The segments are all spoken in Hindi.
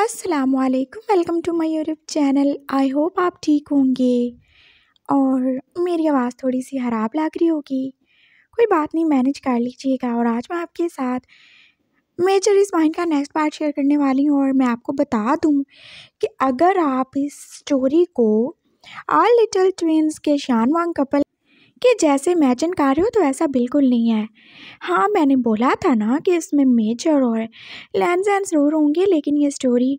अस्सलाम वालेकुम welcome to my YouTube channel I hope आप ठीक होंगे और मेरी आवाज़ थोड़ी सी ख़राब लग रही होगी कोई बात नहीं मैनेज कर लीजिएगा और आज मैं आपके साथ मेजर इस माइंड का नेक्स्ट पार्ट शेयर करने वाली हूँ और मैं आपको बता दूँ कि अगर आप इस स्टोरी को आल लिटल ट्विन्स के वांग कपल कि जैसे इमेजिन कर रहे हो तो ऐसा बिल्कुल नहीं है हाँ मैंने बोला था ना कि इसमें मेजर और लेंस एंड ज़रूर होंगे लेकिन ये स्टोरी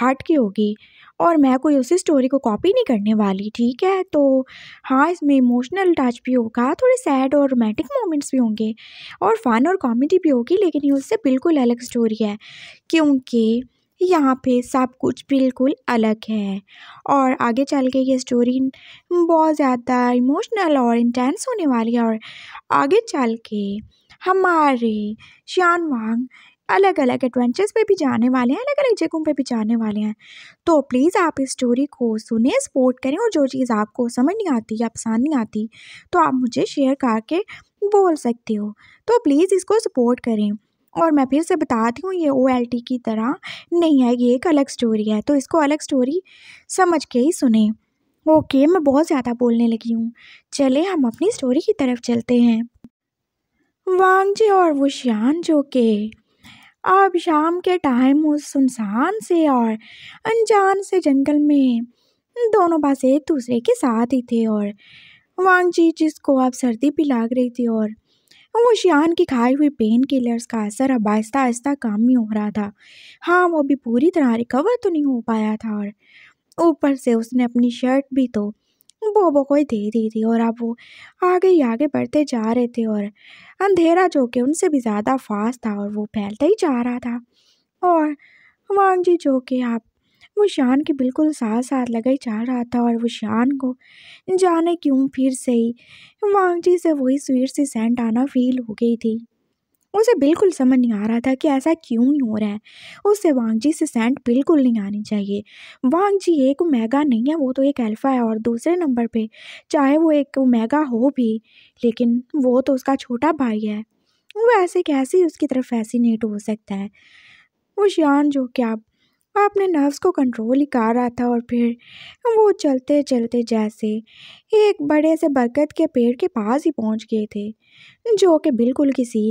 हार्ट की होगी और मैं कोई उसी स्टोरी को कॉपी नहीं करने वाली ठीक है तो हाँ इसमें इमोशनल टच भी होगा थोड़े सैड और रोमांटिक मोमेंट्स भी होंगे और फ़न और कॉमेडी भी होगी लेकिन ये उससे बिल्कुल अलग स्टोरी है क्योंकि यहाँ पे सब कुछ बिल्कुल अलग है और आगे चल के ये स्टोरी बहुत ज़्यादा इमोशनल और इंटेंस होने वाली है और आगे चल के हमारे शान वांग अलग अलग एडवेंचर्स पे भी जाने वाले हैं अलग अलग जगहों पे भी जाने वाले हैं तो प्लीज़ आप इस स्टोरी को सुने सपोर्ट करें और जो चीज़ आपको समझ नहीं आती या पसंद नहीं आती तो आप मुझे शेयर करके बोल सकते हो तो प्लीज़ इसको सपोर्ट करें और मैं फिर से बताती हूँ ये ओ की तरह नहीं है ये एक अलग स्टोरी है तो इसको अलग स्टोरी समझ के ही सुने ओके मैं बहुत ज़्यादा बोलने लगी हूँ चले हम अपनी स्टोरी की तरफ चलते हैं वांग जी और वुशियान जो के अब शाम के टाइम उस सुनसान से और अनजान से जंगल में दोनों पास एक दूसरे के साथ ही थे और वांग जी जिसको अब सर्दी भी लाग रही थी और वो शियान की खाए हुए पेन किलर्स का असर अब आहिस्ता आहिस्ता कम ही हो रहा था हाँ वो भी पूरी तरह रिकवर तो नहीं हो पाया था और ऊपर से उसने अपनी शर्ट भी तो बोबो को ही दे दी थी और अब वो आगे ही आगे बढ़ते जा रहे थे और अंधेरा जो कि उनसे भी ज़्यादा फास्ट था और वो फैलता ही जा रहा था और वांग जी जो कि आप वो शान के बिल्कुल साथ साथ लगे जा रहा था और वो शान को जाने क्यों फिर से ही वांगजी से वही स्वीट सी सेंट आना फील हो गई थी उसे बिल्कुल समझ नहीं आ रहा था कि ऐसा क्यों ही हो रहा है उससे वांगजी से सेंट बिल्कुल नहीं आनी चाहिए वांगजी एक मैगा नहीं है वो तो एक अल्फ़ा है और दूसरे नंबर पे चाहे वो एक मैगा हो भी लेकिन वो तो उसका छोटा भाई है वो ऐसे कैसे उसकी तरफ फैसिनेट हो सकता है वो शान जो कि अब वह अपने नर्व्स को कंट्रोल ही कर रहा था और फिर वो चलते चलते जैसे एक बड़े से बरगद के पेड़ के पास ही पहुंच गए थे जो कि बिल्कुल किसी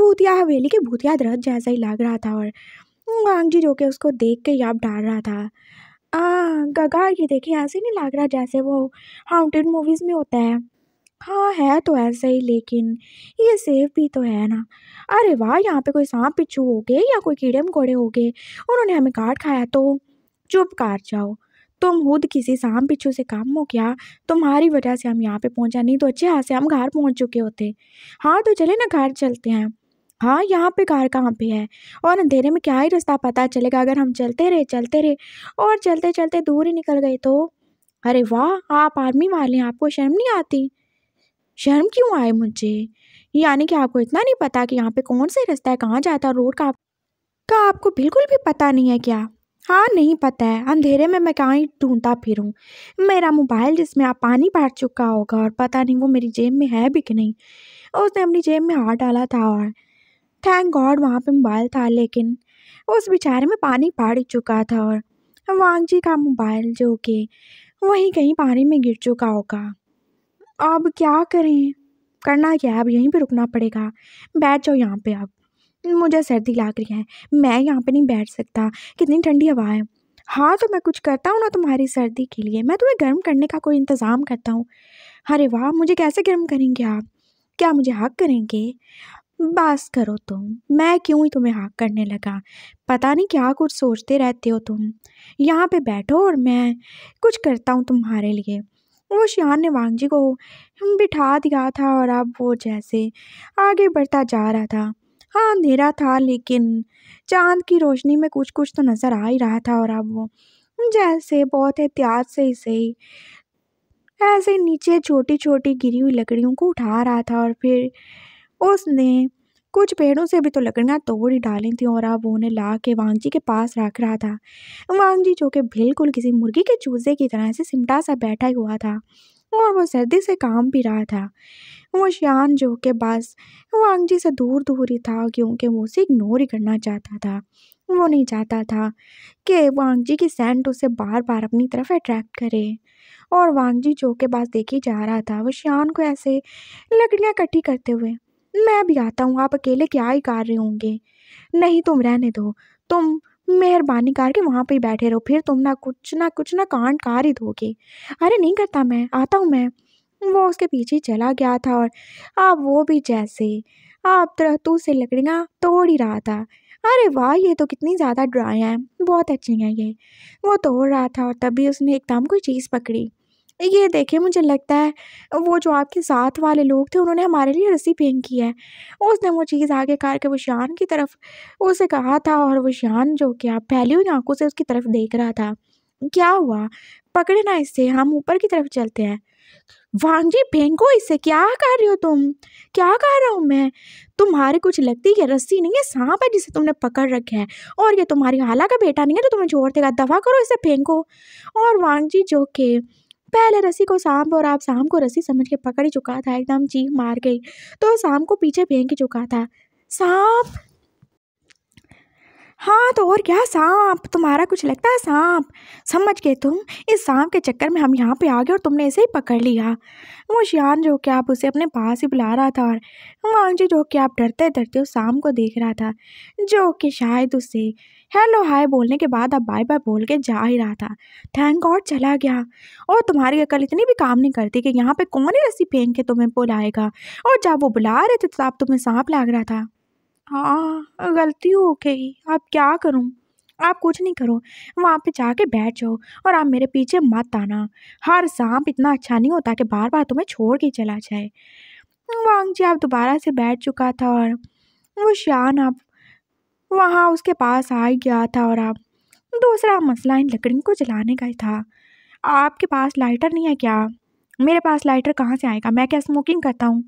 भूतिया हवेली के भूतिया दरख्त जैसा ही लग रहा था और वांग जी जो कि उसको देख के याप डाल रहा था आ गगा ये देखिए ऐसे नहीं लग रहा जैसे वो हाउंटेड मूवीज़ में होता है हाँ है तो ऐसे ही लेकिन ये सेफ भी तो है ना अरे वाह यहाँ पे कोई सांप बिच्छू हो गए या कोई कीड़े मकोड़े हो गए उन्होंने हमें काट खाया तो चुप कार जाओ तुम खुद किसी सांप बिच्छू से काम हो क्या तुम्हारी वजह से हम यहाँ पे पहुँचा नहीं तो अच्छे हाथ से हम घर पहुँच चुके होते हाँ तो चले ना घर चलते हैं हाँ यहाँ पे कार कहाँ पे है और अंधेरे में क्या ही रास्ता पता चलेगा अगर हम चलते रहे चलते रहे और चलते चलते दूर ही निकल गए तो अरे वाह आप आर्मी वाले हैं आपको शर्म नहीं आती शर्म क्यों आए मुझे यानी कि आपको इतना नहीं पता कि यहाँ पे कौन सा रास्ता है कहाँ जाता है रोड का का आपको बिल्कुल भी पता नहीं है क्या हाँ नहीं पता है अंधेरे में मैं कहाँ ही ढूंढता फिरूँ मेरा मोबाइल जिसमें आप पानी भर चुका होगा और पता नहीं वो मेरी जेब में है भी कि नहीं उसने अपनी जेब में हाथ डाला था और थैंक गॉड वहाँ पे मोबाइल था लेकिन उस बेचारे में पानी फाड़ चुका था और वांग जी का मोबाइल जो कि वहीं कहीं पानी में गिर चुका होगा अब क्या करें करना क्या है अब यहीं पे रुकना पड़ेगा बैठ जाओ यहाँ पे आप मुझे सर्दी लाग रही है मैं यहाँ पे नहीं बैठ सकता कितनी ठंडी हवा है हाँ तो मैं कुछ करता हूँ ना तुम्हारी सर्दी के लिए मैं तुम्हें गर्म करने का कोई इंतज़ाम करता हूँ अरे वाह मुझे कैसे गर्म करेंगे आप क्या मुझे हक करेंगे बस करो तुम मैं क्यों ही तुम्हें हाक करने लगा पता नहीं क्या कुछ सोचते रहते हो तुम यहाँ पे बैठो और मैं कुछ करता हूँ तुम्हारे लिए वो शियान ने वांग जी को बिठा दिया था और अब वो जैसे आगे बढ़ता जा रहा था हाँ अंधेरा था लेकिन चांद की रोशनी में कुछ कुछ तो नज़र आ ही रहा था और अब वो जैसे बहुत एहतियात से इसे ही ऐसे नीचे छोटी छोटी गिरी हुई लकड़ियों को उठा रहा था और फिर उसने कुछ पेड़ों से भी तो लकड़ियाँ तोड़ ही डाली थी और अब उन्हें ला के वांग जी के पास रख रहा था वांग जी जो कि बिल्कुल किसी मुर्गी के चूजे की तरह से सिमटा सा बैठा हुआ था और वो सर्दी से काम भी रहा था वो शान जो के बस वांग जी से दूर दूर ही था क्योंकि वो उसे इग्नोर ही करना चाहता था वो नहीं चाहता था कि वांग जी की सेंट उसे बार बार अपनी तरफ अट्रैक्ट करे और वांग जी जो के पास देखी जा रहा था वो शान को ऐसे लकड़ियाँ इकट्ठी करते हुए मैं भी आता हूँ आप अकेले क्या ही कर रहे होंगे नहीं तुम रहने दो तुम मेहरबानी करके वहाँ पे बैठे रहो फिर तुम ना कुछ ना कुछ ना कांड कार ही दोगे अरे नहीं करता मैं आता हूँ मैं वो उसके पीछे चला गया था और अब वो भी जैसे आप तरतू से लकड़ियाँ तोड़ ही रहा था अरे वाह ये तो कितनी ज़्यादा ड्राई हैं बहुत अच्छी हैं ये वो तोड़ रहा था और तभी उसने एकदम कोई चीज़ पकड़ी ये देखिए मुझे लगता है वो जो आपके साथ वाले लोग थे उन्होंने हमारे लिए रस्सी की है उसने वो चीज़ आगे कार के वुशान की तरफ उसे कहा था और वुशान जो कि आप फैली हुई आंखों से उसकी तरफ देख रहा था क्या हुआ पकड़े ना इससे हम ऊपर की तरफ चलते हैं वांगजी फेंको इससे क्या कर रही हो तुम क्या कर रहा हूँ मैं तुम्हारे कुछ लगती है रस्सी नहीं है सांप है जिसे तुमने पकड़ रखा है और ये तुम्हारी हाला का बेटा नहीं है तो तुम्हें छोड़ देगा दवा करो इसे फेंको और वांगजी जो के पहले रस्सी को सांप और आप सांप को रस्सी समझ के पकड़ चुका था एकदम चीख मार गई तो सांप को पीछे फेंक चुका था सांप हाँ तो और क्या सांप तुम्हारा कुछ लगता है सांप समझ गए तुम इस सांप के चक्कर में हम यहाँ पे आ गए और तुमने इसे ही पकड़ लिया वो शान जो कि आप उसे अपने पास ही बुला रहा था और जी जो कि आप डरते डरते उस सांप को देख रहा था जो कि शायद उसे हेलो हाय बोलने के बाद अब बाय बाय बोल के जा ही रहा था थैंक गॉड चला गया और तुम्हारी अकल इतनी भी काम नहीं करती कि यहाँ पे कौन ही रस्सी फेंक के तुम्हें बुलाएगा और जब वो बुला रहे थे तो आप तुम्हें सांप लाग रहा था हाँ गलती हो गई अब क्या करूँ आप कुछ नहीं करो वहाँ पे जाके बैठ जाओ और आप मेरे पीछे मत आना हर सांप इतना अच्छा नहीं होता कि बार बार तुम्हें छोड़ के चला जाए वांग जी आप दोबारा से बैठ चुका था और वो शान आप वहाँ उसके पास आ गया था और आप दूसरा मसला इन लकड़ियों को जलाने का ही था आपके पास लाइटर नहीं है क्या मेरे पास लाइटर कहाँ से आएगा मैं क्या स्मोकिंग करता हूँ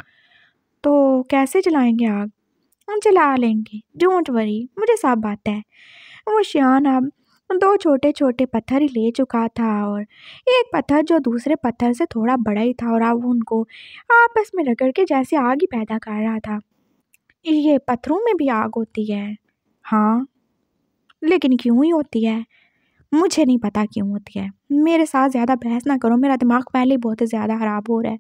तो कैसे जलाएंगे आग हम चला लेंगे डोंट वरी मुझे सब बात है वो श्यान अब दो छोटे छोटे पत्थर ही ले चुका था और एक पत्थर जो दूसरे पत्थर से थोड़ा बड़ा ही था और अब उनको आपस में रगड़ के जैसे आग ही पैदा कर रहा था ये पत्थरों में भी आग होती है हाँ लेकिन क्यों ही होती है मुझे नहीं पता क्यों होती है मेरे साथ ज़्यादा बहस ना करो मेरा दिमाग पहले ही बहुत ज़्यादा ख़राब हो रहा है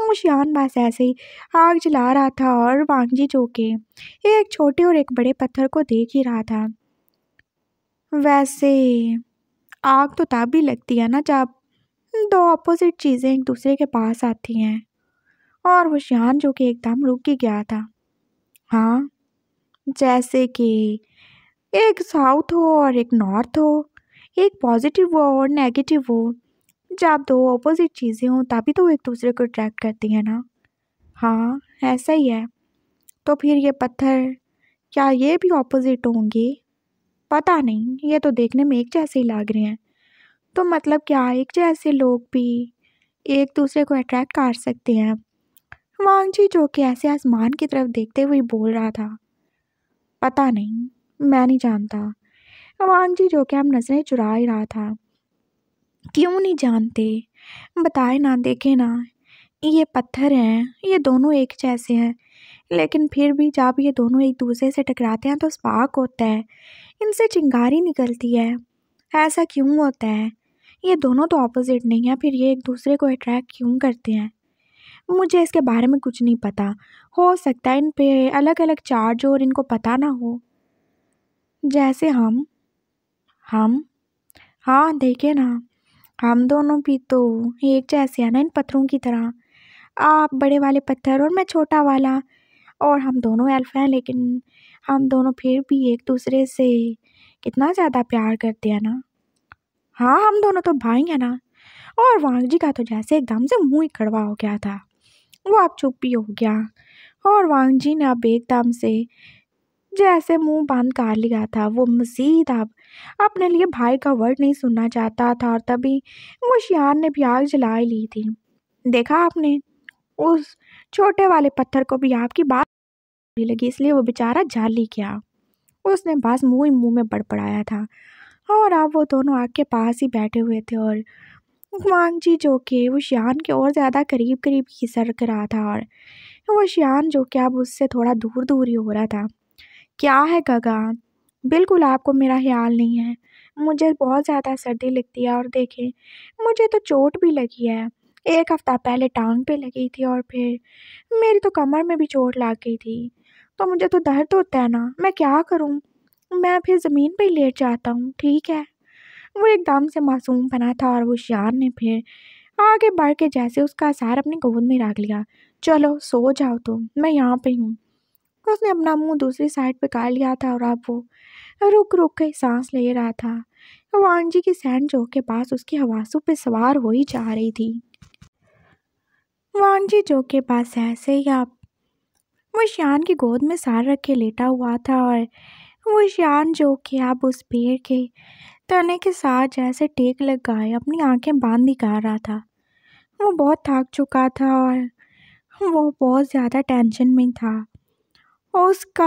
होशियान बस ऐसे ही आग जला रहा था और वांगजी जो के एक छोटे और एक बड़े पत्थर को देख ही रहा था वैसे आग तो तब ही लगती है ना जब दो अपोजिट चीज़ें एक दूसरे के पास आती हैं और वो शान जो कि एकदम रुक ही गया था हाँ जैसे कि एक साउथ हो और एक नॉर्थ हो एक पॉजिटिव हो और नेगेटिव हो जब दो ऑपोजिट चीज़ें हों तभी तो एक दूसरे को अट्रैक्ट करती हैं ना हाँ ऐसा ही है तो फिर ये पत्थर क्या ये भी ऑपोजिट होंगे पता नहीं ये तो देखने में एक जैसे ही लग रहे हैं तो मतलब क्या एक जैसे लोग भी एक दूसरे को अट्रैक्ट कर सकते हैं वांग जी जो कि ऐसे आसमान की तरफ देखते हुए बोल रहा था पता नहीं मैं नहीं जानता वांग जी जो कि हम नजरें चुरा ही रहा था क्यों नहीं जानते बताए ना देखे ना ये पत्थर हैं ये दोनों एक जैसे हैं लेकिन फिर भी जब ये दोनों एक दूसरे से टकराते हैं तो स्पार्क होता है इनसे चिंगारी निकलती है ऐसा क्यों होता है ये दोनों तो ऑपोजिट नहीं है फिर ये एक दूसरे को अट्रैक्ट क्यों करते हैं मुझे इसके बारे में कुछ नहीं पता हो सकता है इन पे अलग अलग चार्ज हो और इनको पता ना हो जैसे हम हम हाँ देखे ना हम दोनों भी तो एक जैसे हैं ना इन पत्थरों की तरह आप बड़े वाले पत्थर और मैं छोटा वाला और हम दोनों एल्फ हैं लेकिन हम दोनों फिर भी एक दूसरे से कितना ज़्यादा प्यार करते हैं ना हाँ हम दोनों तो भाई हैं ना और वांग जी का तो जैसे एकदम से मुँह ही कड़वा हो गया था वो आप चुप भी हो गया और वांग जी ने अब एकदम से जैसे मुंह बंद कर लिया था वो मजीद अब अपने लिए भाई का वर्ड नहीं सुनना चाहता था और तभी मुशियार ने भी आग जला ली थी देखा आपने उस छोटे वाले पत्थर को भी आपकी बात लगी इसलिए वो बेचारा जाली क्या उसने बस मुंह ही मुंह में बड़बड़ाया था और अब वो दोनों आग के पास ही बैठे हुए थे और वांग जी जो कि वो शान के और ज़्यादा करीब करीब ही सरक रहा था और वो शान जो कि अब उससे थोड़ा दूर दूर ही हो रहा था क्या है गगन बिल्कुल आपको मेरा ख्याल नहीं है मुझे बहुत ज़्यादा सर्दी लगती है और देखें मुझे तो चोट भी लगी है एक हफ़्ता पहले टांग पे लगी थी और फिर मेरी तो कमर में भी चोट लग गई थी तो मुझे तो दर्द होता है ना मैं क्या करूँ मैं फिर ज़मीन पे ही लेट जाता हूँ ठीक है वो एकदम से मासूम बना था और वो ने फिर आगे बढ़ के जैसे उसका सार अपनी गोद में रख लिया चलो सो जाओ तुम तो, मैं यहाँ पे हूँ और उसने अपना मुंह दूसरी साइड पे कर लिया था और अब वो रुक रुक कर सांस ले रहा था वान जी की सैंड जो के पास उसकी हवासों पे सवार हो ही जा रही थी वान जी जो के पास ऐसे ही आप वो शान की गोद में सार रख के लेटा हुआ था और वो शान जो कि अब उस पेड़ के तने के साथ जैसे टेक लग गए अपनी आंखें बांध दिखा रहा था वो बहुत थक चुका था और वो बहुत ज़्यादा टेंशन में था और उसका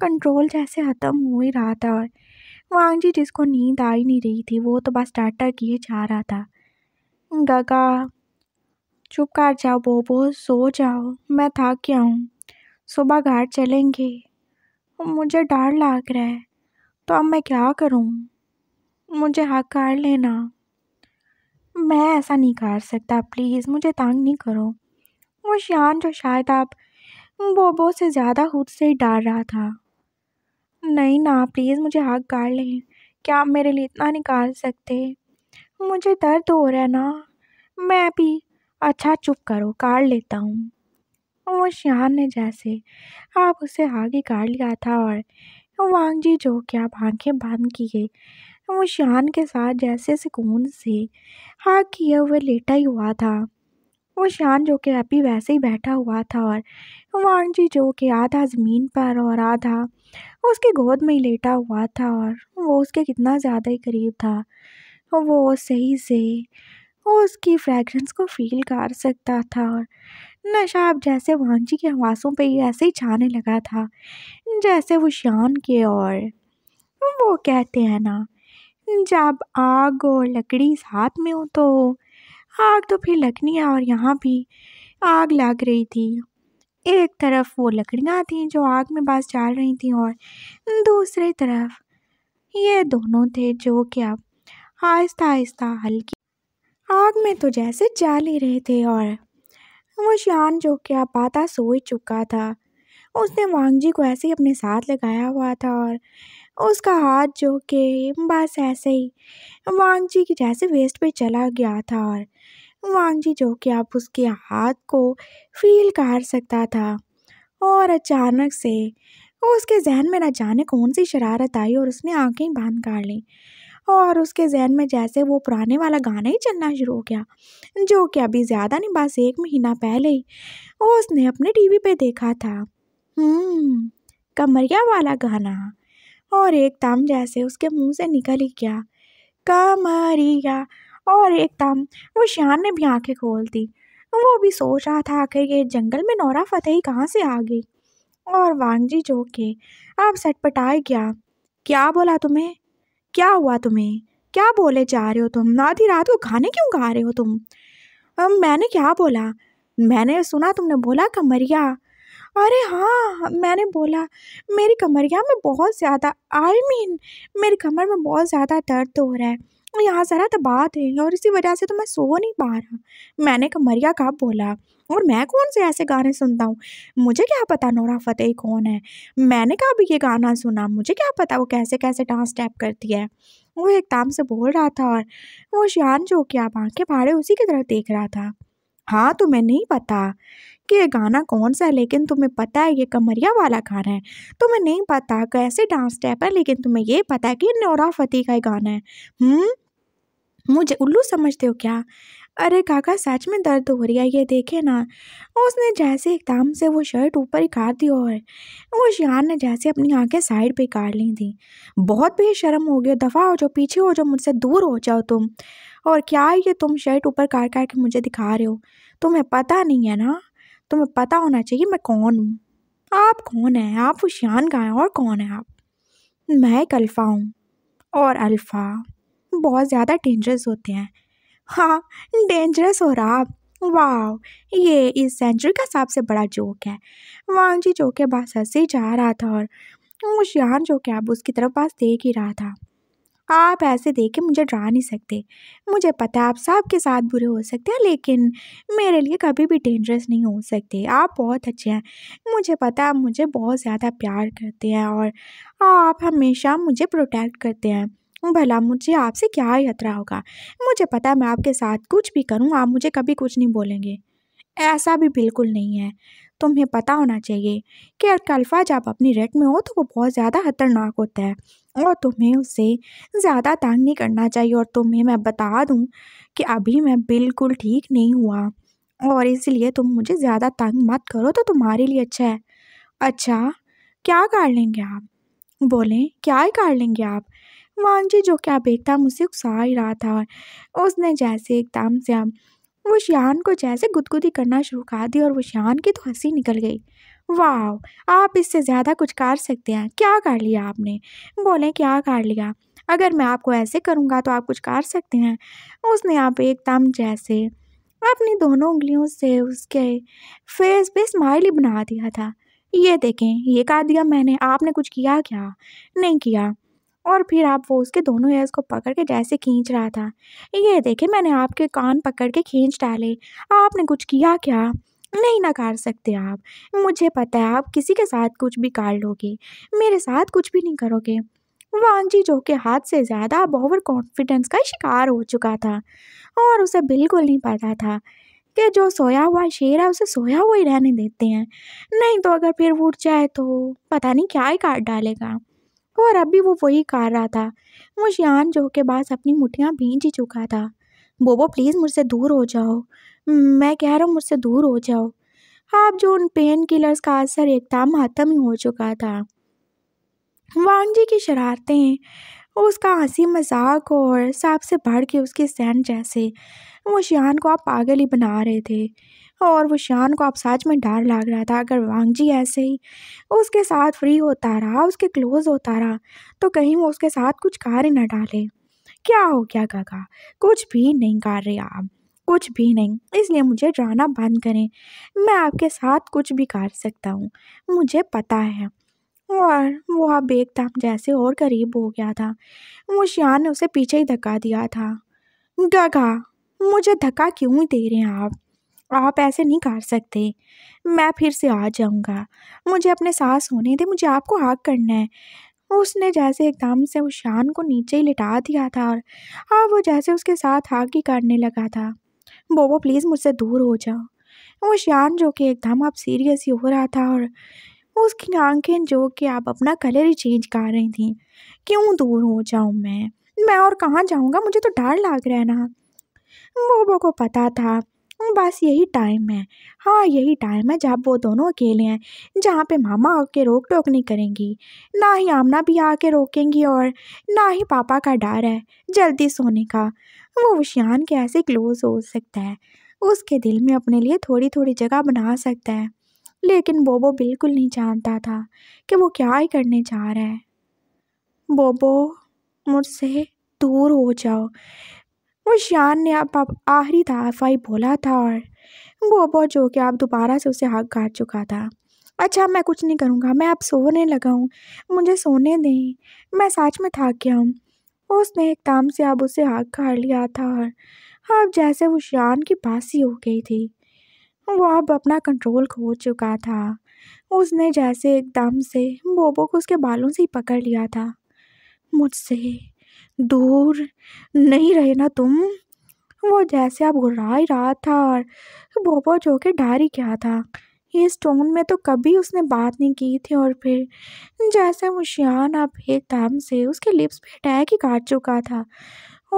कंट्रोल जैसे ख़त्म हो ही रहा था और वांग जी जिसको नींद आ ही नहीं रही थी वो तो बस डाटा किए जा रहा था गगा चुप कर जाओ बोबो सो जाओ मैं था क्या हूँ सुबह घाट चलेंगे मुझे डर लग रहा है तो अब मैं क्या करूँ मुझे हक हाँ कर लेना मैं ऐसा नहीं कर सकता प्लीज़ मुझे तंग नहीं करो वो शान जो शायद आप बोबो से ज़्यादा खुद से ही डर रहा था नहीं ना प्लीज़ मुझे हाँ गाड़ लें क्या आप मेरे लिए इतना निकाल सकते मुझे दर्द हो रहा है ना मैं भी अच्छा चुप करो काट लेता हूँ वो श्यान ने जैसे आप उसे आगे काट लिया था और वांग जी जो कि आप आँखें बंद किए वो श्यान के साथ जैसे सुकून से हाँ किए हुए लेटा ही हुआ था वो शान जो कि अभी वैसे ही बैठा हुआ था और जी जो कि आधा ज़मीन पर और आधा उसके गोद में ही लेटा हुआ था और वो उसके कितना ज़्यादा ही करीब था वो सही से वो उसकी फ्रैगरेंस को फील कर सकता था और नशा अब जैसे जी के हवासों पे ही ऐसे ही छाने लगा था जैसे वो शान के और वो कहते हैं ना जब आग और लकड़ी साथ में हो तो आग तो फिर लगनी है और यहाँ भी आग लग रही थी एक तरफ वो लकड़ियाँ थीं जो आग में बास जाल रही थी और दूसरी तरफ ये दोनों थे जो कि अब आहिस्ता आहिस्ता हल्की आग में तो जैसे जाल ही रहे थे और वो शान जो कि अब आता सो ही चुका था उसने वांगजी को ऐसे ही अपने साथ लगाया हुआ था और उसका हाथ जो कि बस ऐसे ही वांग जी की जैसे वेस्ट पे चला गया था और वांग जी जो कि आप उसके हाथ को फील कर सकता था और अचानक से उसके जहन में न जाने कौन सी शरारत आई और उसने आंखें बंद कर ली और उसके जहन में जैसे वो पुराने वाला गाना ही चलना शुरू हो गया जो कि अभी ज़्यादा नहीं बस एक महीना पहले ही उसने अपने टीवी पे देखा था हम्म, कमरिया वाला गाना और एक ताम जैसे उसके मुंह से निकल ही गया कमरिया और एक ताम वो शान ने भी आंखें खोल दी वो भी सोच रहा था आखिर ये जंगल में नौरा फतेही कहाँ से आ गई और वांगजी जो के अब सटपटाए गया क्या बोला तुम्हें क्या हुआ तुम्हें क्या बोले जा रहे हो तुम आधी रात को खाने क्यों खा रहे हो तुम मैंने क्या बोला मैंने सुना तुमने बोला कमरिया अरे हाँ मैंने बोला मेरी कमरिया में बहुत ज़्यादा आई मीन मेरी कमर में बहुत ज़्यादा दर्द हो रहा है यहाँ ज़रा बात है और इसी वजह से तो मैं सो नहीं पा रहा मैंने कमरिया का बोला और मैं कौन से ऐसे गाने सुनता हूँ मुझे क्या पता नोरा फतेह कौन है मैंने कहा भी ये गाना सुना मुझे क्या पता वो कैसे कैसे डांस स्टेप करती है वो एकदम से बोल रहा था और वो शान जो कि आप के उसी की तरफ देख रहा था हाँ तुम्हें तो नहीं पता कि ये गाना कौन सा है लेकिन तुम्हें पता है ये कमरिया वाला गाना है तुम्हें तो नहीं पता कैसे डांस स्टेप है लेकिन तुम्हें ये पता है कि नौरा फतेह का गाना है हम्म मुझे उल्लू समझते हो क्या अरे काका सच में दर्द हो रही है ये देखे ना उसने जैसे एकदम से वो शर्ट ऊपर ही काट दी और वो शान ने जैसे अपनी आंखें साइड पे काट ली थी बहुत बेशरम हो गया दफा हो जाओ पीछे हो जाओ मुझसे दूर हो जाओ तुम और क्या ये तुम शर्ट ऊपर कार कार के मुझे दिखा रहे हो तुम्हें पता नहीं है ना तुम्हें पता होना चाहिए मैं कौन हूँ आप कौन हैं आप उशियान का हैं और कौन है आप मैं एक अल्फ़ा हूँ और अल्फ़ा बहुत ज़्यादा डेंजरस होते हैं हाँ डेंजरस हो रहा आप वाह ये इस सेंचुरी का सबसे बड़ा जोक है वांग जी जोक के बाद हंसी जा रहा था और मुशियान जो कि अब उसकी तरफ पास देख ही रहा था आप ऐसे देख के मुझे डरा नहीं सकते मुझे पता है आप सबके साथ बुरे हो सकते हैं लेकिन मेरे लिए कभी भी डेंजरस नहीं हो सकते आप बहुत अच्छे हैं मुझे पता है मुझे बहुत ज़्यादा प्यार करते हैं और आप हमेशा मुझे प्रोटेक्ट करते हैं भला मुझे आपसे क्या खतरा होगा मुझे पता है मैं आपके साथ कुछ भी करूँ आप मुझे कभी कुछ नहीं बोलेंगे ऐसा भी बिल्कुल नहीं है तुम्हें पता होना चाहिए कि अगर अल्फाज अपनी रेट में हो तो वो बहुत ज़्यादा खतरनाक होता है और तुम्हें उससे ज़्यादा तंग नहीं करना चाहिए और तुम्हें मैं बता दूँ कि अभी मैं बिल्कुल ठीक नहीं हुआ और इसलिए तुम मुझे ज़्यादा तंग मत करो तो तुम्हारे लिए अच्छा है अच्छा क्या कर लेंगे आप बोलें क्या ही कर लेंगे आप वांग जी जो क्या बेटा मुझसे उकसा ही रहा था उसने जैसे एकदम से हम वो शान को जैसे गुदगुदी करना शुरू कर दी और वो शान की तो हंसी निकल गई वाह आप इससे ज़्यादा कुछ कर सकते हैं क्या कर लिया आपने बोले क्या कर लिया अगर मैं आपको ऐसे करूँगा तो आप कुछ कर सकते हैं उसने आप एकदम जैसे अपनी दोनों उंगलियों से उसके फेस पे स्माइली बना दिया था ये देखें ये कर दिया मैंने आपने कुछ किया क्या नहीं किया और फिर आप वो उसके दोनों एयर्स को पकड़ के जैसे खींच रहा था ये देखे मैंने आपके कान पकड़ के खींच डाले आपने कुछ किया क्या नहीं नकार सकते आप मुझे पता है आप किसी के साथ कुछ भी काट लोगे मेरे साथ कुछ भी नहीं करोगे वांगजी जो के हाथ से ज़्यादा अब ओवर कॉन्फिडेंस का शिकार हो चुका था और उसे बिल्कुल नहीं पता था कि जो सोया हुआ शेर है उसे सोया हुआ ही रहने देते हैं नहीं तो अगर फिर उठ जाए तो पता नहीं क्या ही काट डालेगा और अभी वो वही कर रहा था वो शान जो के पास अपनी मुठियाँ भींच ही चुका था बोबो प्लीज़ मुझसे दूर हो जाओ मैं कह रहा हूँ मुझसे दूर हो जाओ आप जो उन पेन किलर्स का असर एकदम खत्म ही हो चुका था वांग जी की शरारतें उसका हंसी मजाक और सबसे से बढ़ के उसके सैन जैसे वो शान को आप पागल ही बना रहे थे और वो शान को अब सच में डर लग रहा था अगर वांग जी ऐसे ही उसके साथ फ्री होता रहा उसके क्लोज़ होता रहा तो कहीं वो उसके साथ कुछ कार्य न डाले क्या हो गया काका कुछ भी नहीं कर रहे आप कुछ भी नहीं इसलिए मुझे डराना बंद करें मैं आपके साथ कुछ भी कर सकता हूँ मुझे पता है और वो अब बेगताम जैसे और करीब हो गया था मुशियान ने उसे पीछे ही धक्का दिया था गगा मुझे धक्का क्यों दे रहे हैं आप आप ऐसे नहीं कर सकते मैं फिर से आ जाऊँगा मुझे अपने सास होने दे मुझे आपको हाक करना है उसने जैसे एकदम से उस शान को नीचे ही लिटा दिया था और अब हाँ, वो जैसे उसके साथ हाक ही करने लगा था बोबो प्लीज़ मुझसे दूर हो जाओ वो शान जो कि एकदम अब सीरियस ही हो रहा था और उसकी आंखें जो कि आप अपना कलर ही चेंज कर रही थी क्यों दूर हो जाऊँ मैं मैं और कहाँ जाऊँगा मुझे तो डर लग रहा है ना बोबो को पता था बस यही टाइम है हाँ यही टाइम है जब वो दोनों अकेले हैं जहाँ पे मामा आके रोक टोक नहीं करेंगी ना ही आमना भी आके रोकेंगी और ना ही पापा का डर है जल्दी सोने का वो विशान कैसे क्लोज हो सकता है उसके दिल में अपने लिए थोड़ी थोड़ी जगह बना सकता है लेकिन बोबो बिल्कुल नहीं जानता था कि वो क्या ही करने जा रहा है बोबो मुझसे दूर हो जाओ वो शान ने अब अब आखिरी दफ़ा ही बोला था और वो जो कि आप दोबारा से उसे हक काट चुका था अच्छा मैं कुछ नहीं करूँगा मैं अब सोने लगा हूँ मुझे सोने दें मैं सच में थक गया हूँ उसने एकदम से अब उसे हक काट लिया था और अब जैसे वो शान की ही हो गई थी वो अब अपना कंट्रोल खो चुका था उसने जैसे एकदम से बोबो को उसके बालों से ही पकड़ लिया था मुझसे दूर नहीं रहे ना तुम वो जैसे आप घुरा ही रहा था और बोबो जो के डर ही क्या था इस टोन में तो कभी उसने बात नहीं की थी और फिर जैसे मुशियान एक एकदम से उसके लिप्स पे अटैक ही काट चुका था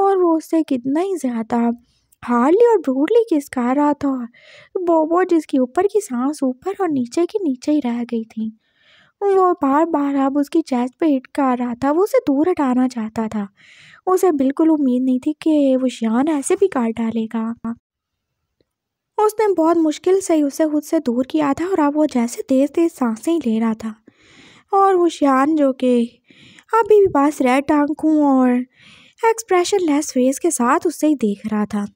और वो उससे कितना ही ज़्यादा हार्डली और ब्रूडली किस कर रहा था बोबो जिसकी ऊपर की सांस ऊपर और नीचे की नीचे ही रह गई थी वो बार बार अब उसकी चेस्ट पे हिट कर रहा था वो उसे दूर हटाना चाहता था उसे बिल्कुल उम्मीद नहीं थी कि वो शान ऐसे भी काट डालेगा उसने बहुत मुश्किल से उसे खुद से दूर किया था और अब वो जैसे तेज़ तेज़ सांसें ले रहा था और वो शान जो कि अभी भी पास रेड आंखों और एक्सप्रेशन लेस फेस के साथ उससे ही देख रहा था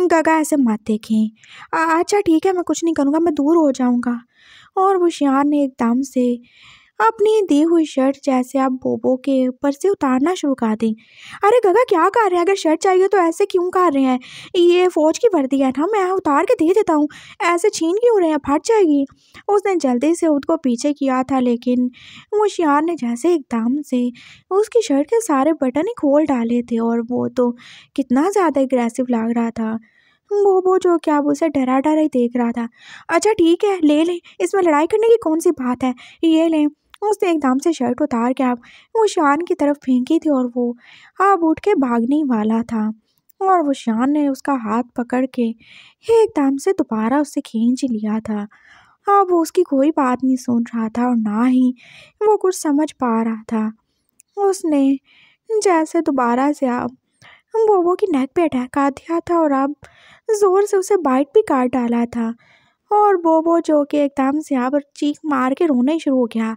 गगा ऐसे मत देखें अच्छा ठीक है मैं कुछ नहीं करूँगा मैं दूर हो जाऊँगा और वो शियार ने एकदम से अपनी दी हुई शर्ट जैसे आप बोबो के ऊपर से उतारना शुरू कर दी अरे गगा क्या कर रहे हैं अगर शर्ट चाहिए तो ऐसे क्यों कर रहे हैं ये फ़ौज की वर्दी है ना मैं उतार के दे देता हूँ ऐसे छीन क्यों रहे हैं फट जाएगी उसने जल्दी से उसको को पीछे किया था लेकिन होशियार ने जैसे एकदम से उसकी शर्ट के सारे बटन ही खोल डाले थे और वो तो कितना ज़्यादा एग्रेसिव लग रहा था वो वो जो क्या अब उसे डरा डरा ही देख रहा था अच्छा ठीक है ले लें इसमें लड़ाई करने की कौन सी बात है ये लें उसने एकदम से शर्ट उतार के आप वो शान की तरफ फेंकी थी और वो आप उठ के भागने वाला था और वो शान ने उसका हाथ पकड़ के एकदम से दोबारा उसे खींच लिया था अब वो उसकी कोई बात नहीं सुन रहा था और ना ही वो कुछ समझ पा रहा था उसने जैसे दोबारा से अब बोबो की नेक पे अटैक आ दिया था और अब ज़ोर से उसे बाइट भी काट डाला था और बोबो जो कि एकदम से यहाँ पर चीख मार के रोना ही शुरू हो गया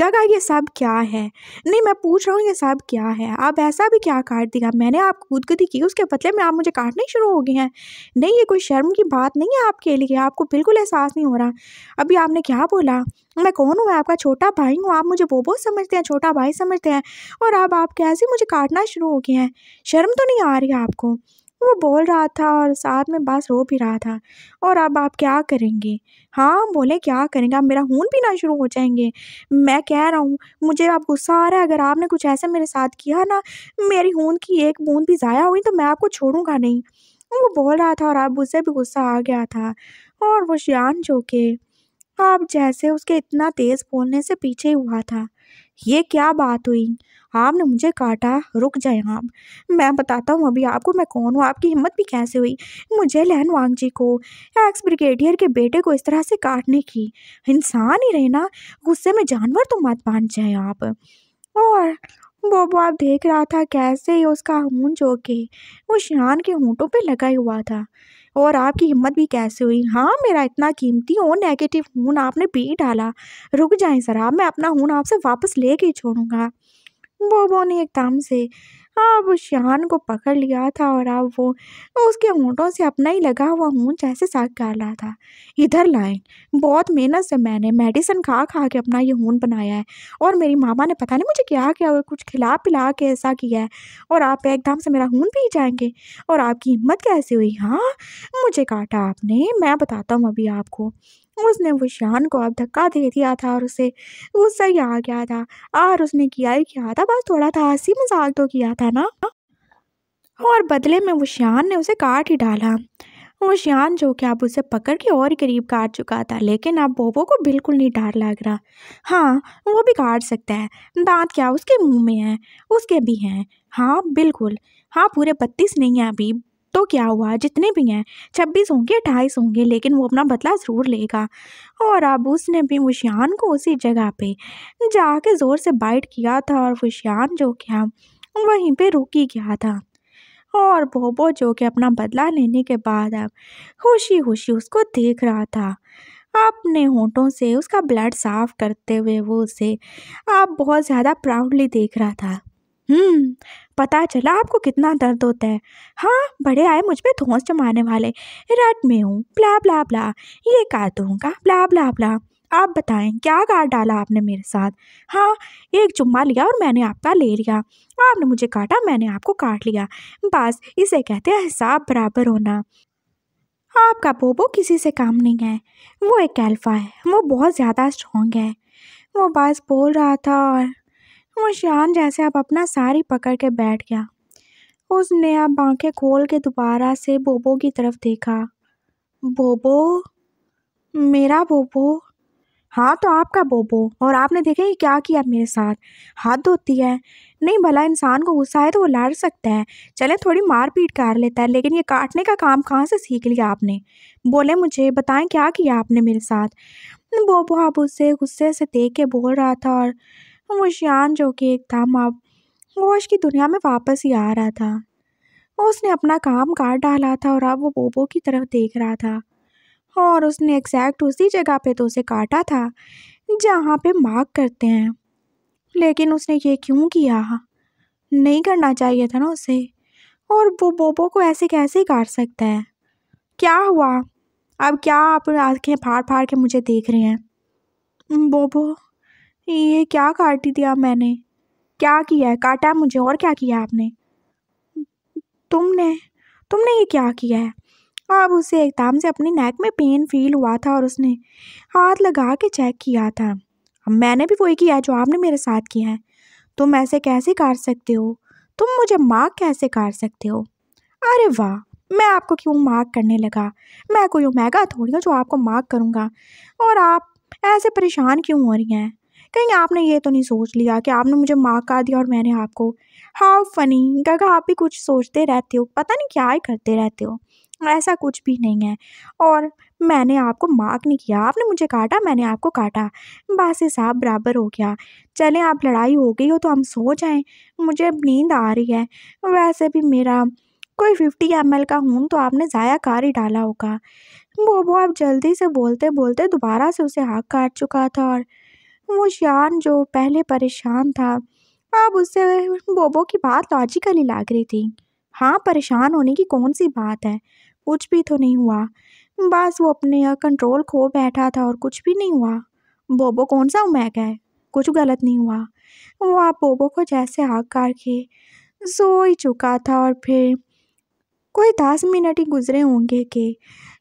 गगा ये सब क्या है नहीं मैं पूछ रहा हूँ ये सब क्या है आप ऐसा भी क्या काट दिया मैंने आपको खुदकुदी की उसके बदले में आप मुझे काटने शुरू हो गए हैं नहीं ये कोई शर्म की बात नहीं है आपके लिए आपको बिल्कुल एहसास नहीं हो रहा अभी आपने क्या बोला मैं कौन हूँ मैं आपका छोटा भाई हूँ आप मुझे बोबो समझते हैं छोटा भाई समझते हैं और अब आप कैसे मुझे काटना शुरू हो गए हैं शर्म तो नहीं आ रही आपको वो बोल रहा था और साथ में बास रो भी रहा था और अब आप क्या करेंगे हाँ बोले क्या करेंगे आप मेरा खून पीना शुरू हो जाएंगे मैं कह रहा हूँ मुझे आप गुस्सा आ रहा है अगर आपने कुछ ऐसा मेरे साथ किया ना मेरी खून की एक बूंद भी ज़ाया हुई तो मैं आपको छोड़ूंगा नहीं वो बोल रहा था और अब उससे भी गुस्सा आ गया था और वो शान जो के आप जैसे उसके इतना तेज़ बोलने से पीछे हुआ था ये क्या बात हुई आपने मुझे काटा रुक जाए आप मैं बताता हूँ अभी आपको मैं कौन हूँ आपकी हिम्मत भी कैसे हुई मुझे लहन वांग जी को एक्स ब्रिगेडियर के बेटे को इस तरह से काटने की इंसान ही रहे ना गुस्से में जानवर तो मत बांध जाए आप और वो आप देख रहा था कैसे ही उसका हून जो के वो शान के ऊँटों पे लगा हुआ था और आपकी हिम्मत भी कैसे हुई हाँ मेरा इतना कीमती और नेगेटिव हून आपने पी डाला रुक जाए सर आप मैं अपना हून आपसे वापस ले के छोड़ूंगा बोबो ने एकदम से अब शान को पकड़ लिया था और अब वो उसके ऊँटों से अपना ही लगा हुआ हूँ जैसे साग रहा था इधर लाए बहुत मेहनत से मैंने मेडिसिन खा खा के अपना ये हून बनाया है और मेरी मामा ने पता नहीं मुझे क्या क्या कुछ खिला पिला के ऐसा किया है और आप एकदम से मेरा हून पी जाएंगे और आपकी हिम्मत कैसे हुई हाँ मुझे काटा आपने मैं बताता हूँ अभी आपको उसने वो शान को अब धक्का दे दिया था और उसे गुस्सा ही आ गया था और उसने किया ही क्या था बस थोड़ा था हंसी मजाक तो किया था ना और बदले में वो शान ने उसे काट ही डाला वो शान जो कि अब उसे पकड़ के और करीब काट चुका था लेकिन अब बोबो को बिल्कुल नहीं डर लग रहा हाँ वो भी काट सकता है दांत क्या उसके मुंह में है उसके भी हैं हाँ बिल्कुल हाँ पूरे बत्तीस नहीं है अभी तो क्या हुआ जितने भी हैं छब्बीस होंगे अट्ठाईस होंगे लेकिन वो अपना बदला ज़रूर लेगा और अब उसने भी वुशियान को उसी जगह पे जाके ज़ोर से बाइट किया था और मुशियान जो क्या वहीं पे रुक ही गया था और बोबो जो कि अपना बदला लेने के बाद अब खुशी खुशी उसको देख रहा था अपने होंठों से उसका ब्लड साफ करते हुए वो उसे अब बहुत ज़्यादा प्राउडली देख रहा था हम्म, पता चला आपको कितना दर्द होता है हाँ बड़े आए मुझ पर धोस जमाने वाले रट में हूँ ब्ला ब्ला ब्ला ये कार दूँगा ब्ला ब्ला ब्ला आप बताएं क्या काट डाला आपने मेरे साथ हाँ एक जुम्मा लिया और मैंने आपका ले लिया आपने मुझे काटा मैंने आपको काट लिया बस इसे कहते हैं हिसाब बराबर होना आपका बोबो किसी से काम नहीं है वो एक एल्फ़ा है वो बहुत ज़्यादा स्ट्रॉन्ग है वो बस बोल रहा था और वो शान जैसे अब अपना सारी पकड़ के बैठ गया उसने अब आंखें खोल के दोबारा से बोबो की तरफ देखा बोबो मेरा बोबो हाँ तो आपका बोबो और आपने देखा ये क्या किया मेरे साथ हाथ धोती है नहीं भला इंसान को गुस्सा है तो वो लड़ सकता है चले थोड़ी मार पीट कर लेता है लेकिन ये काटने का काम कहाँ से सीख लिया आपने बोले मुझे बताएं क्या किया आपने मेरे साथ बोबो अब उसे गुस्से से देख के बोल रहा था और शान जो कि एक था मब गोश की दुनिया में वापस ही आ रहा था उसने अपना काम काट डाला था और अब वो बोबो की तरफ देख रहा था और उसने एग्जैक्ट उसी जगह पे तो उसे काटा था जहाँ पे मार्क करते हैं लेकिन उसने ये क्यों किया नहीं करना चाहिए था ना उसे और वो बोबो को ऐसे कैसे काट सकता है क्या हुआ अब क्या आप आँखें फाड़ फाड़ के मुझे देख रहे हैं बोबो ये क्या काट दिया मैंने क्या किया है काटा है मुझे और क्या किया आपने तुमने तुमने ये क्या किया है अब उसे एकदम से अपनी नेक में पेन फील हुआ था और उसने हाथ लगा के चेक किया था अब मैंने भी वही किया जो आपने मेरे साथ किया है तुम ऐसे कैसे काट सकते हो तुम मुझे माफ कैसे काट सकते हो अरे वाह मैं आपको क्यों माफ करने लगा मैं कोई ओमेगा थोड़ी हूँ जो आपको माफ करूँगा और आप ऐसे परेशान क्यों हो रही हैं कहीं आपने ये तो नहीं सोच लिया कि आपने मुझे माँ का दिया और मैंने आपको हाउ फनी गगा आप भी कुछ सोचते रहते हो पता नहीं क्या ही करते रहते हो ऐसा कुछ भी नहीं है और मैंने आपको मार्क नहीं किया आपने मुझे काटा मैंने आपको काटा बस हिसाब साहब बराबर हो गया चले आप लड़ाई हो गई हो तो हम सो जाएं मुझे अब नींद आ रही है वैसे भी मेरा कोई फिफ्टी एम का हूँ तो आपने ज़ाया कार ही डाला होगा वो वो आप जल्दी से बोलते बोलते दोबारा से उसे हाथ काट चुका था और वो शान जो पहले परेशान था अब उससे बोबो की बात लॉजिकली लाग रही थी हाँ परेशान होने की कौन सी बात है कुछ भी तो नहीं हुआ बस वो अपने कंट्रोल खो बैठा था और कुछ भी नहीं हुआ बोबो कौन सा उमैक है कुछ गलत नहीं हुआ वो आप बोबो को जैसे आग के सो ही चुका था और फिर कोई दस मिनट ही गुजरे होंगे कि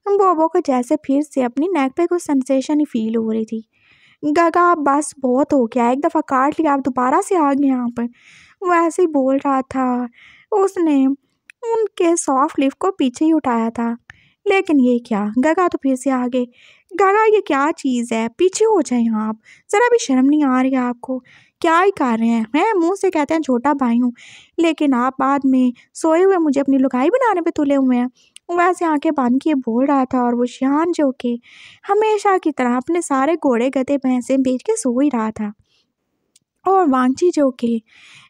बोबो को जैसे फिर से अपनी नेक पे कुछ सेंसेशन ही फील हो रही थी गगा बस बहुत हो गया एक दफ़ा काट लिया आप दोबारा से आ गए यहाँ पर वो ऐसे ही बोल रहा था उसने उनके सॉफ्ट लिप को पीछे ही उठाया था लेकिन ये क्या गगा तो फिर से आ गए गगा ये क्या चीज़ है पीछे हो जाए यहाँ आप ज़रा भी शर्म नहीं आ रही आपको क्या ही कर रहे हैं मैं मुंह से कहते हैं छोटा भाई हूँ लेकिन आप बाद में सोए हुए मुझे अपनी लुगाई बनाने पे तुले हुए हैं वहाँ से आंखें बांध के बोल रहा था और वो शान जो कि हमेशा की तरह अपने सारे घोड़े गधे भैंसे बेच के सो ही रहा था और वांगची जो कि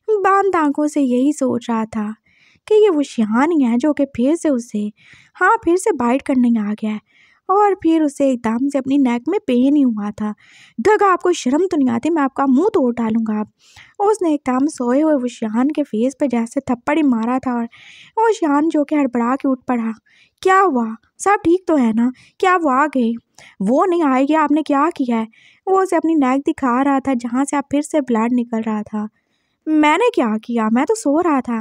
बांध आंखों से यही सोच रहा था कि ये वो श्यान ही है जो कि फिर से उसे हाँ फिर से बाइट करने आ गया है और फिर उसे एकदम से अपनी नेक में पेन ही हुआ था दगा आपको शर्म तो नहीं आती मैं आपका मुंह तोड़ डालूंगा उसने एकदम सोए हुए वुशान के फेस पर जैसे थप्पड़ ही मारा था और वुशान जो कि हड़बड़ा के उठ पड़ा क्या हुआ सब ठीक तो है ना क्या वो आ गए वो नहीं आएगी आपने क्या किया है वो उसे अपनी नेक दिखा रहा था जहाँ से आप फिर से ब्लड निकल रहा था मैंने क्या किया मैं तो सो रहा था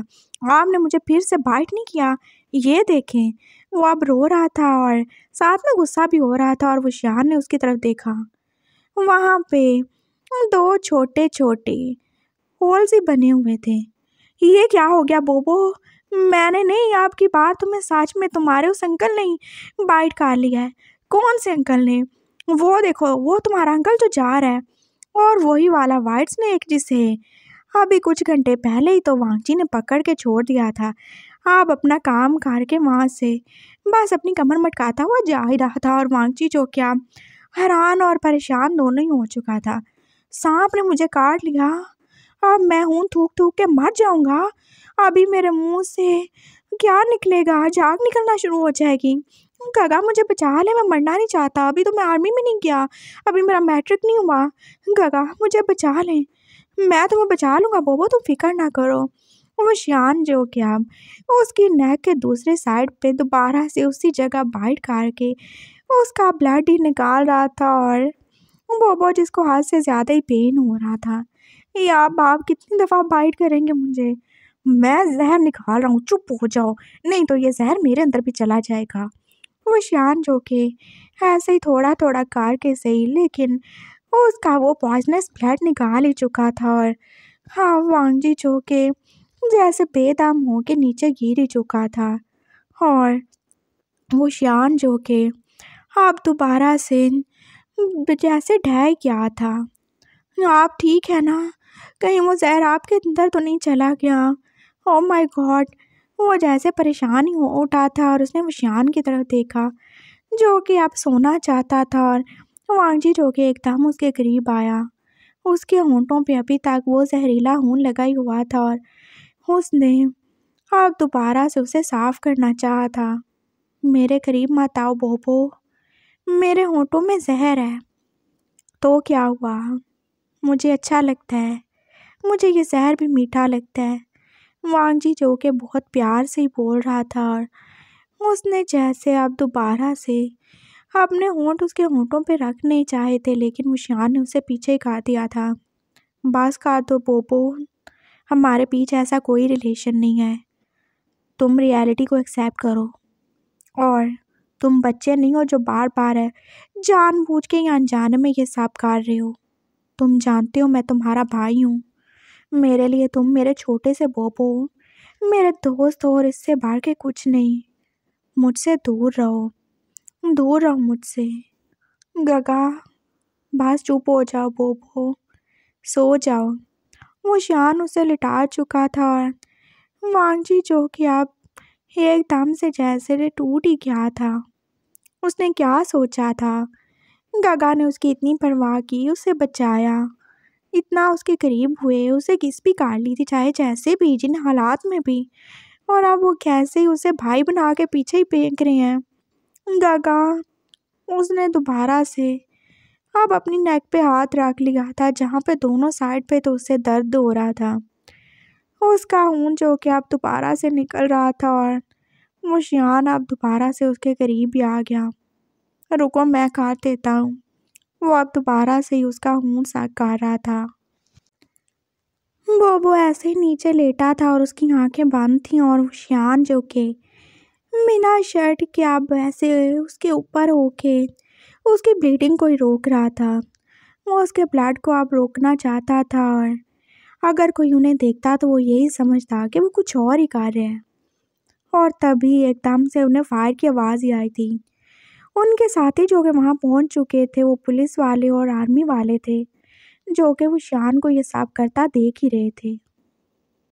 आपने मुझे फिर से बाइट नहीं किया ये देखें वो अब रो रहा था और साथ में गुस्सा भी हो रहा था और होशियार ने उसकी तरफ देखा वहाँ पे दो छोटे छोटे होल ही बने हुए थे ये क्या हो गया बोबो मैंने नहीं आपकी बात तुम्हें तो सच में तुम्हारे उस अंकल ने बाइट कर लिया है कौन से अंकल ने वो देखो वो तुम्हारा अंकल जो जा रहा है और वही वाला वाइट्स ने एक जिसे अभी कुछ घंटे पहले ही तो वांगची ने पकड़ के छोड़ दिया था आप अपना काम कार के वहाँ से बस अपनी कमर मटकाता हुआ जा ही रहा था और वांगची चौकिया हैरान और परेशान दोनों ही हो चुका था सांप ने मुझे काट लिया अब मैं हूँ थूक थूक के मर जाऊँगा अभी मेरे मुंह से क्या निकलेगा जाग निकलना शुरू हो जाएगी गगा मुझे बचा ले मैं मरना नहीं चाहता अभी तो मैं आर्मी में नहीं गया अभी मेरा मैट्रिक नहीं हुआ गगा मुझे बचा लें मैं तुम्हें बचा लूँगा बोबो तुम फिक्र ना करो वो शान जो क्या उसकी नेक के दूसरे साइड पे दोबारा से उसी जगह बाइट कार के उसका ब्लड ही निकाल रहा था और बोबो जिसको हाथ से ज़्यादा ही पेन हो रहा था ये आप आप कितनी दफ़ा बाइट करेंगे मुझे मैं जहर निकाल रहा हूँ चुप हो जाओ नहीं तो ये जहर मेरे अंदर भी चला जाएगा वो शान जो के ऐसे ही थोड़ा थोड़ा कार के सही लेकिन उसका वो पॉइजनस ब्लड निकाल ही चुका था और हाँ वांगजी जो के जैसे बेदाम हो के नीचे गिर चुका था और वो शान जो के आप दोबारा से जैसे ढह गया था आप ठीक है ना कहीं वो जहर आपके अंदर तो नहीं चला गया ओ माय गॉड वो जैसे परेशान ही हो उठा था और उसने वो शान की तरफ देखा जो कि आप सोना चाहता था और वांगजी जो के एकदम उसके करीब आया उसके होंठों पे अभी तक वो जहरीला हून लगा ही हुआ था और उसने आप दोबारा से उसे साफ करना चाहा था मेरे करीब माताओ बोपो बोबो मेरे होठों में जहर है तो क्या हुआ मुझे अच्छा लगता है मुझे ये जहर भी मीठा लगता है वांग जी जो कि बहुत प्यार से ही बोल रहा था और उसने जैसे अब दोबारा से अपने होंठ उसके होंठों पर रख नहीं चाहे थे लेकिन मुशियान ने उसे पीछे खा दिया था बस का तो बोबो हमारे बीच ऐसा कोई रिलेशन नहीं है तुम रियलिटी को एक्सेप्ट करो और तुम बच्चे नहीं हो जो बार बार है जानबूझ के या अनजान में ये सब कर रहे हो तुम जानते हो मैं तुम्हारा भाई हूँ मेरे लिए तुम मेरे छोटे से बोबो हो मेरे दोस्त हो और इससे बाहर के कुछ नहीं मुझसे दूर रहो दूर रहो मुझसे गगा बस चुप हो जाओ बोबो सो जाओ वो शान उसे लिटा चुका था वांगजी जो कि अब एकदम से जैसे टूट ही गया था उसने क्या सोचा था गगा ने उसकी इतनी परवाह की उसे बचाया इतना उसके करीब हुए उसे किस भी काट ली थी चाहे जैसे भी जिन हालात में भी और अब वो कैसे ही उसे भाई बना के पीछे ही फेंक रहे हैं गगा उसने दोबारा से अब अपनी नेक पे हाथ रख लिया था जहाँ पे दोनों साइड पे तो उसे दर्द हो रहा था उसका ऊन जो कि अब दोबारा से निकल रहा था और वो शान अब दोबारा से उसके करीब ही आ गया रुको मैं काट देता हूँ वो अब दोबारा से ही उसका ऊन साग काट रहा था वो वो ऐसे ही नीचे लेटा था और उसकी आंखें बंद थीं और शान जो कि बिना शर्ट के अब ऐसे उसके ऊपर होके उसकी ब्लीडिंग को ही रोक रहा था वो उसके ब्लड को अब रोकना चाहता था और अगर कोई उन्हें देखता तो वो यही समझता कि वो कुछ और ही कर रहे हैं और तभी एकदम से उन्हें फायर की आवाज़ ही आई थी उनके साथी जो कि वहाँ पहुँच चुके थे वो पुलिस वाले और आर्मी वाले थे जो कि वो शान को ये सब करता देख ही रहे थे